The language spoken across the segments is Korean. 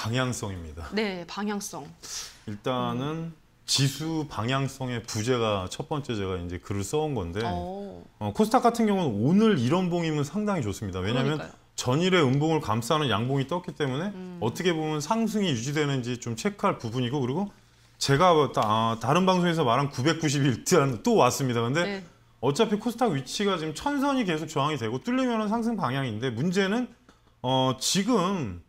방향성입니다. 네, 방향성. 일단은 음. 지수 방향성의 부재가 첫 번째 제가 이제 글을 써온 건데 어, 어 코스닥 같은 경우는 오늘 이런 봉임은 상당히 좋습니다. 왜냐하면 그러니까요. 전일의 음봉을 감싸는 양봉이 떴기 때문에 음. 어떻게 보면 상승이 유지되는지 좀 체크할 부분이고 그리고 제가 아, 다른 방송에서 말한 991대안 또 왔습니다. 근데 네. 어차피 코스닥 위치가 지금 천선이 계속 저항이 되고 뚫리면 상승 방향인데 문제는 어, 지금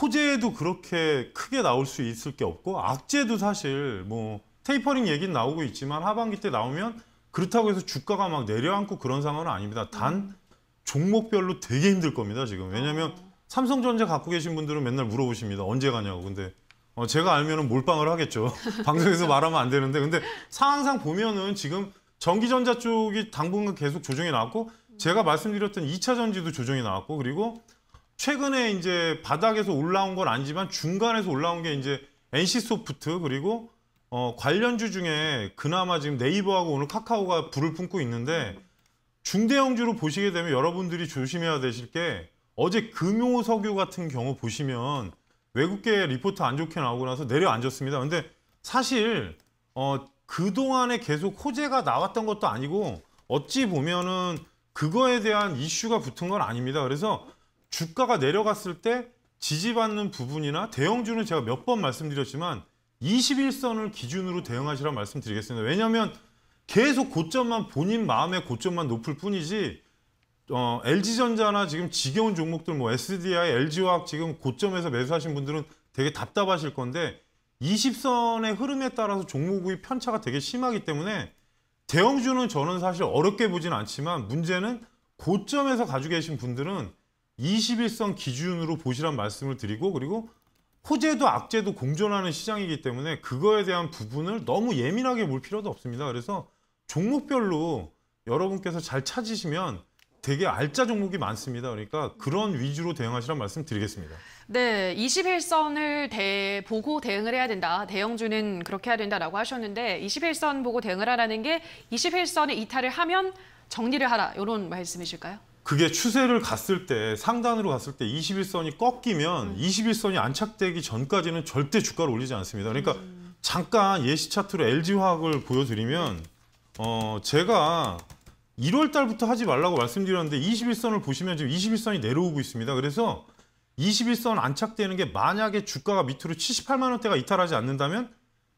호재도 그렇게 크게 나올 수 있을 게 없고 악재도 사실 뭐 테이퍼링 얘기는 나오고 있지만 하반기 때 나오면 그렇다고 해서 주가가 막 내려앉고 그런 상황은 아닙니다. 단 종목별로 되게 힘들 겁니다. 지금 왜냐하면 아. 삼성전자 갖고 계신 분들은 맨날 물어보십니다. 언제 가냐고. 근데 어, 제가 알면은 몰빵을 하겠죠. 방송에서 말하면 안 되는데 근데 상황상 보면은 지금 전기전자 쪽이 당분간 계속 조정이 나왔고 제가 말씀드렸던 2차 전지도 조정이 나왔고 그리고 최근에 이제 바닥에서 올라온 건 아니지만 중간에서 올라온 게 이제 NC소프트 그리고 어, 관련주 중에 그나마 지금 네이버하고 오늘 카카오가 불을 품고 있는데 중대형주로 보시게 되면 여러분들이 조심해야 되실 게 어제 금요 석유 같은 경우 보시면 외국계 리포트 안 좋게 나오고 나서 내려앉았습니다. 근데 사실 어, 그동안에 계속 호재가 나왔던 것도 아니고 어찌 보면은 그거에 대한 이슈가 붙은 건 아닙니다. 그래서 주가가 내려갔을 때 지지받는 부분이나 대형주는 제가 몇 번 말씀드렸지만 21선을 기준으로 대응하시라고 말씀드리겠습니다. 왜냐하면 계속 고점만 본인 마음의 고점만 높을 뿐이지 어, LG전자나 지금 지겨운 종목들 뭐 SDI, LG화학 지금 고점에서 매수하신 분들은 되게 답답하실 건데 20선의 흐름에 따라서 종목의 편차가 되게 심하기 때문에 대형주는 저는 사실 어렵게 보진 않지만 문제는 고점에서 가지고 계신 분들은 21선 기준으로 보시란 말씀을 드리고 그리고 호재도 악재도 공존하는 시장이기 때문에 그거에 대한 부분을 너무 예민하게 볼 필요도 없습니다. 그래서 종목별로 여러분께서 잘 찾으시면 되게 알짜 종목이 많습니다. 그러니까 그런 위주로 대응하시란 말씀 드리겠습니다. 네, 21선을 대, 보고 대응을 해야 된다. 대형주는 그렇게 해야 된다라고 하셨는데 21선 보고 대응을 하라는 게 21선에 이탈을 하면 정리를 하라 이런 말씀이실까요? 그게 추세를 갔을 때 상단으로 갔을 때 21선이 꺾이면 음. 21선이 안착되기 전까지는 절대 주가를 올리지 않습니다. 그러니까 음. 잠깐 예시 차트로 LG화학을 보여드리면 어 제가 1월 달부터 하지 말라고 말씀드렸는데 21선을 보시면 지금 21선이 내려오고 있습니다. 그래서 21선 안착되는 게 만약에 주가가 밑으로 78만 원대가 이탈하지 않는다면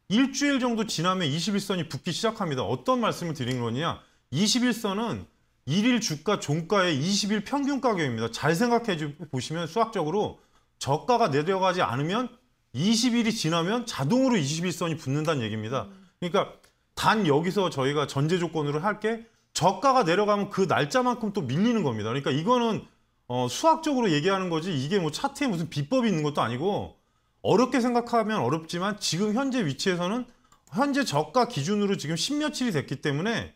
일주일 정도 지나면 21선이 붙기 시작합니다. 어떤 말씀을 드린 거냐? 21선은 일일 주가 종가의 20일 평균 가격입니다. 잘 생각해 보시면 수학적으로 저가가 내려가지 않으면 20일이 지나면 자동으로 21선이 붙는다는 얘기입니다. 그러니까 단 여기서 저희가 전제 조건으로 할 게 저가가 내려가면 그 날짜만큼 또 밀리는 겁니다. 그러니까 이거는 어, 수학적으로 얘기하는 거지 이게 뭐 차트에 무슨 비법이 있는 것도 아니고 어렵게 생각하면 어렵지만 지금 현재 위치에서는 현재 저가 기준으로 지금 10며칠이 됐기 때문에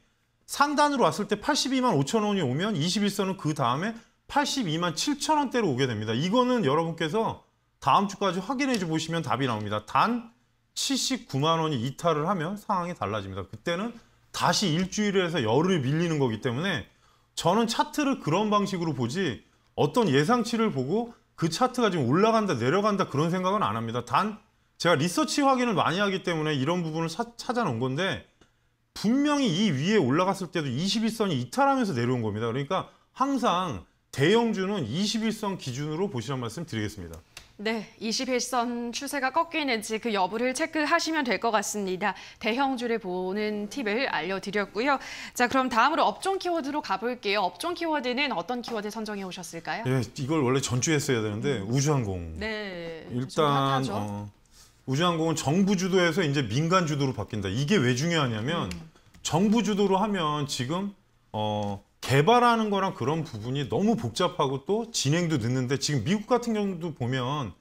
상단으로 왔을 때 82만 5천 원이 오면 21선은 그 다음에 82만 7천 원대로 오게 됩니다. 이거는 여러분께서 다음 주까지 확인해 보시면 답이 나옵니다. 단 79만 원이 이탈을 하면 상황이 달라집니다. 그때는 다시 일주일에서 열흘 밀리는 거기 때문에 저는 차트를 그런 방식으로 보지 어떤 예상치를 보고 그 차트가 지금 올라간다 내려간다 그런 생각은 안 합니다. 단 제가 리서치 확인을 많이 하기 때문에 이런 부분을 사, 찾아놓은 건데 분명히 이 위에 올라갔을 때도 21선이 이탈하면서 내려온 겁니다. 그러니까 항상 대형주는 21선 기준으로 보시란 말씀 드리겠습니다. 네, 21선 추세가 꺾이는지 그 여부를 체크하시면 될 것 같습니다. 대형주를 보는 팁을 알려드렸고요. 자, 그럼 다음으로 업종 키워드로 가볼게요. 업종 키워드는 어떤 키워드 선정해 오셨을까요? 네, 이걸 원래 전주에 했어야 되는데 우주항공. 네, 일단 핫하죠. 어, 우주항공은 정부 주도에서 이제 민간 주도로 바뀐다. 이게 왜 중요하냐면 음. 정부 주도로 하면 지금 어 개발하는 거랑 그런 부분이 너무 복잡하고 또 진행도 늦는데 지금 미국 같은 경우도 보면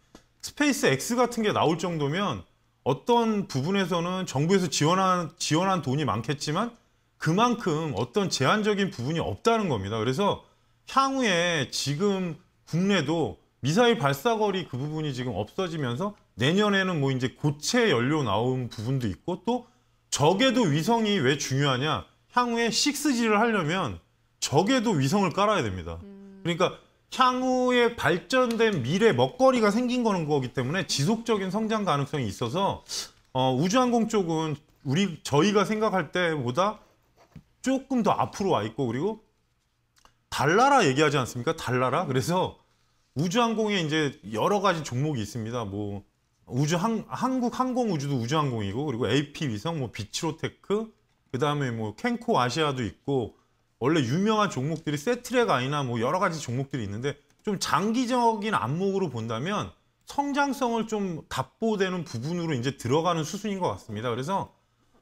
스페이스 X 같은 게 나올 정도면 어떤 부분에서는 정부에서 지원한 지원한 돈이 많겠지만 그만큼 어떤 제한적인 부분이 없다는 겁니다. 그래서 향후에 지금 국내도 미사일 발사거리 그 부분이 지금 없어지면서 내년에는 뭐 이제 고체 연료 나온 부분도 있고 또 적에도 위성이 왜 중요하냐. 향후에 6G를 하려면 적에도 위성을 깔아야 됩니다. 음. 그러니까 향후에 발전된 미래 먹거리가 생긴 거는 거기 때문에 지속적인 성장 가능성이 있어서 어, 우주항공 쪽은 우리 저희가 생각할 때보다 조금 더 앞으로 와 있고 그리고 달나라 얘기하지 않습니까? 달나라. 그래서 우주항공에 이제 여러 가지 종목이 있습니다. 뭐 우주 항, 한국 항공우주도 우주항공이고 그리고 AP 위성 뭐 비치로테크 그다음에 뭐 캔코 아시아도 있고 원래 유명한 종목들이 세트랙 아니나 뭐 여러 가지 종목들이 있는데 좀 장기적인 안목으로 본다면 성장성을 좀 답보되는 부분으로 이제 들어가는 수순인 것 같습니다. 그래서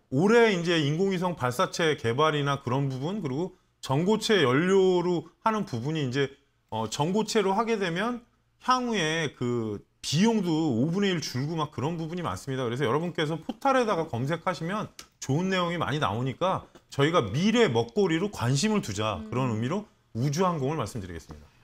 올해 이제 인공위성 발사체 개발이나 그런 부분 그리고 전고체 연료로 하는 부분이 이제 어, 전고체로 하게 되면 향후에 그 비용도 5분의 1 줄고 막 그런 부분이 많습니다. 그래서 여러분께서 포탈에다가 검색하시면 좋은 내용이 많이 나오니까 저희가 미래 먹거리로 관심을 두자 그런 의미로 우주항공을 말씀드리겠습니다.